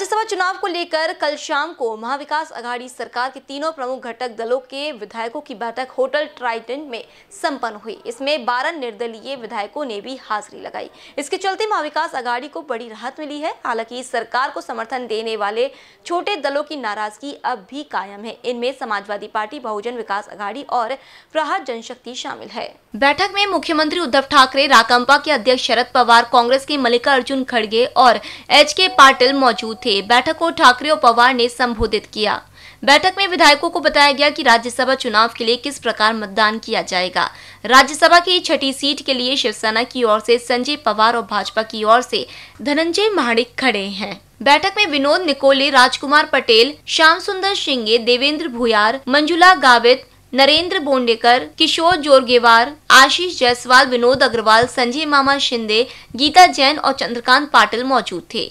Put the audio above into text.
राज्यसभा चुनाव को लेकर कल शाम को महाविकास अघाड़ी सरकार के तीनों प्रमुख घटक दलों के विधायकों की बैठक होटल ट्राइडेंट में संपन्न हुई इसमें बारह निर्दलीय विधायकों ने भी हाजिरी लगाई इसके चलते महाविकास अघाड़ी को बड़ी राहत मिली है हालांकि सरकार को समर्थन देने वाले छोटे दलों की नाराजगी अब भी कायम है इनमें समाजवादी पार्टी बहुजन विकास अघाड़ी और प्रहार जनशक्ति शामिल है बैठक में मुख्यमंत्री उद्धव ठाकरे राकंपा के अध्यक्ष शरद पवार कांग्रेस के मल्लिकार्जुन खड़गे और एच के पाटिल मौजूद थे के बैठक को ठाकरे और पवार ने संबोधित किया बैठक में विधायकों को बताया गया कि राज्यसभा चुनाव के लिए किस प्रकार मतदान किया जाएगा राज्यसभा की छठी सीट के लिए शिवसेना की ओर से संजय पवार और भाजपा की ओर से धनंजय महाड़िक खड़े हैं बैठक में विनोद निकोले राजकुमार पटेल श्याम सुंदर शिंगे देवेंद्र भुयार मंजुला गावित नरेंद्र बोंडेकर किशोर जोरगेवार आशीष जायसवाल विनोद अग्रवाल संजय मामा शिंदे गीता जैन और चंद्रकांत पाटिल मौजूद थे